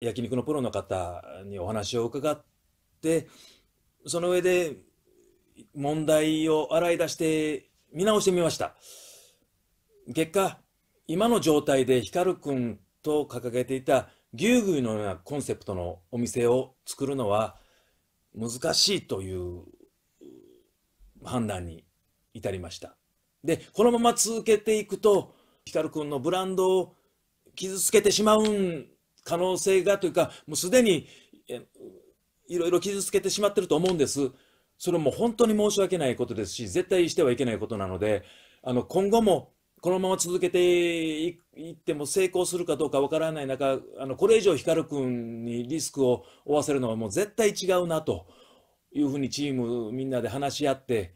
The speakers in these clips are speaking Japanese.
焼肉のプロの方にお話を伺ってその上で問題を洗い出して見直してみました結果今の状態で光くんと掲げていたぎゅうぎゅうのようなコンセプトのお店を作るのは難しいという判断に至りましたでこのまま続けていくと光くんのブランドを傷つけてしまうん可能性がというか、もうすでにいろいろ傷つけてしまってると思うんです。それも本当に申し訳ないことですし、絶対してはいけないことなので、あの今後もこのまま続けていっても成功するかどうかわからない中、あのこれ以上光君にリスクを負わせるのはもう絶対違うなというふうにチームみんなで話し合って、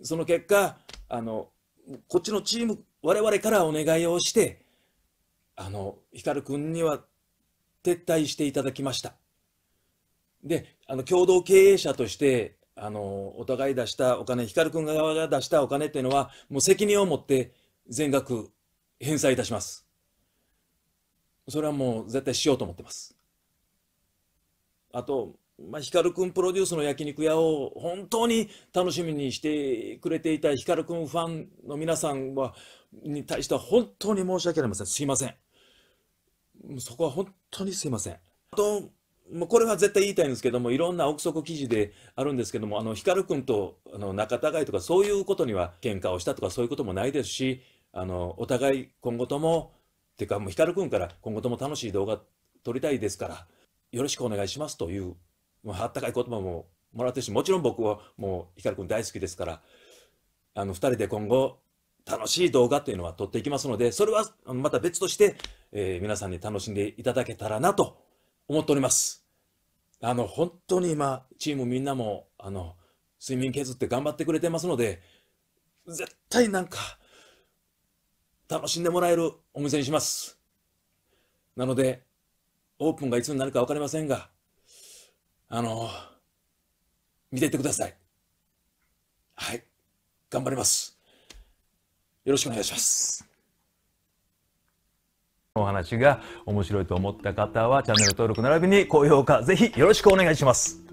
その結果、あのこっちのチーム、我々からお願いをして、あの光君には撤退していただきました。で、あの、共同経営者として、あの、お互い出したお金、光くん側が出したお金っていうのは、もう責任を持って全額返済いたします。それはもう絶対しようと思ってます。あと、まあ、光くんプロデュースの焼肉屋を本当に楽しみにしてくれていた光くんファンの皆さんは、に対しては本当に申し訳ありません。すいません。そこは本当にすいません。あと、もうこれは絶対言いたいんですけども、いろんな憶測記事であるんですけども、あの、光君とあの仲違いとか、そういうことには喧嘩をしたとか、そういうこともないですし、あの、お互い今後とも、てか、もう光君から今後とも楽しい動画撮りたいですから、よろしくお願いしますという、まあ、あったかい言葉ももらってるし、もちろん僕はもう光君大好きですから、あの、二人で今後、楽しい動画というのは撮っていきますので、それはまた別として、えー、皆さんに楽しんでいただけたらなと思っております。あの、本当に今、チームみんなも、あの、睡眠削って頑張ってくれてますので、絶対なんか、楽しんでもらえるお店にします。なので、オープンがいつになるか分かりませんが、あの、見ていってください。はい。頑張ります。よろしくお願いします。お話が面白いと思った方はチャンネル登録並びに高評価ぜひよろしくお願いします。